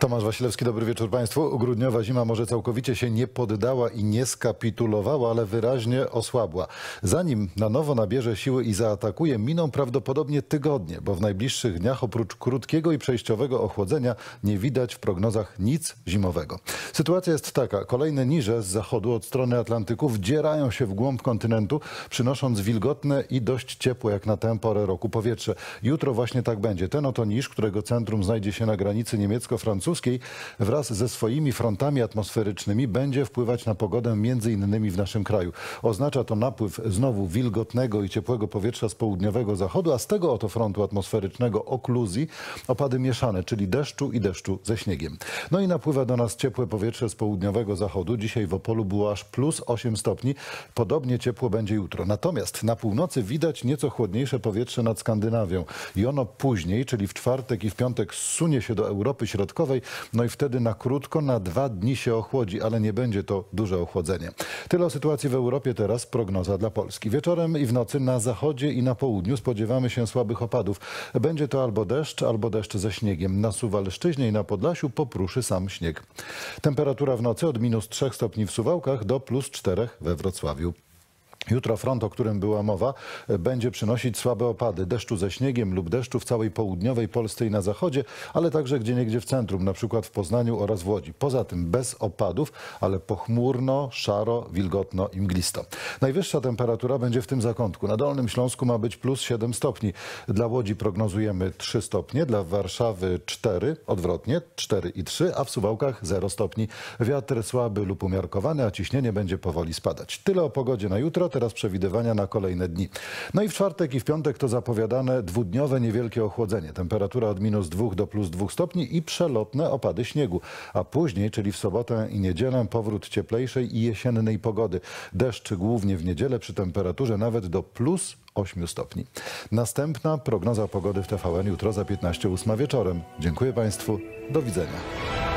Tomasz Wasilewski, dobry wieczór Państwu. Grudniowa zima może całkowicie się nie poddała i nie skapitulowała, ale wyraźnie osłabła. Zanim na nowo nabierze siły i zaatakuje, miną prawdopodobnie tygodnie, bo w najbliższych dniach oprócz krótkiego i przejściowego ochłodzenia nie widać w prognozach nic zimowego. Sytuacja jest taka. Kolejne niże z zachodu od strony Atlantyku wdzierają się w głąb kontynentu, przynosząc wilgotne i dość ciepłe jak na tę porę roku powietrze. Jutro właśnie tak będzie. Ten oto niż, którego centrum znajdzie się na granicy niemiecko-francuskiej, francuskiej wraz ze swoimi frontami atmosferycznymi będzie wpływać na pogodę między innymi w naszym kraju. Oznacza to napływ znowu wilgotnego i ciepłego powietrza z południowego zachodu, a z tego oto frontu atmosferycznego okluzji opady mieszane, czyli deszczu i deszczu ze śniegiem. No i napływa do nas ciepłe powietrze z południowego zachodu. Dzisiaj w Opolu było aż plus 8 stopni. Podobnie ciepło będzie jutro. Natomiast na północy widać nieco chłodniejsze powietrze nad Skandynawią i ono później, czyli w czwartek i w piątek zsunie się do Europy Środkowej dalej. No i wtedy na krótko, na dwa dni się ochłodzi, ale nie będzie to duże ochłodzenie. Tyle o sytuacji w Europie, teraz prognoza dla Polski. Wieczorem i w nocy na zachodzie i na południu spodziewamy się słabych opadów. Będzie to albo deszcz, albo deszcz ze śniegiem. Na Suwalszczyźnie i na Podlasiu popruszy sam śnieg. Temperatura w nocy od minus 3 stopni w Suwałkach do plus 4 we Wrocławiu. Jutro front, o którym była mowa, e, będzie przynosić słabe opady deszczu ze śniegiem lub deszczu w całej południowej Polsce i na zachodzie, ale także gdzieniegdzie w centrum, na przykład w Poznaniu oraz w Łodzi. Poza tym bez opadów, ale pochmurno, szaro, wilgotno i mglisto. Najwyższa temperatura będzie w tym zakątku. Na Dolnym Śląsku ma być plus 7 stopni. Dla Łodzi prognozujemy 3 stopnie, dla Warszawy 4, odwrotnie 4 i 3, a w Suwałkach 0 stopni. Wiatr słaby lub umiarkowany, a ciśnienie będzie powoli spadać. Tyle o pogodzie na jutro teraz przewidywania na kolejne dni. No i w czwartek i w piątek to zapowiadane dwudniowe niewielkie ochłodzenie. Temperatura od minus 2 do plus 2 stopni i przelotne opady śniegu. A później, czyli w sobotę i niedzielę, powrót cieplejszej i jesiennej pogody. Deszcz głównie w niedzielę przy temperaturze nawet do plus 8 stopni. Następna prognoza pogody w TVN jutro za 15.08 wieczorem. Dziękuję Państwu. Do widzenia.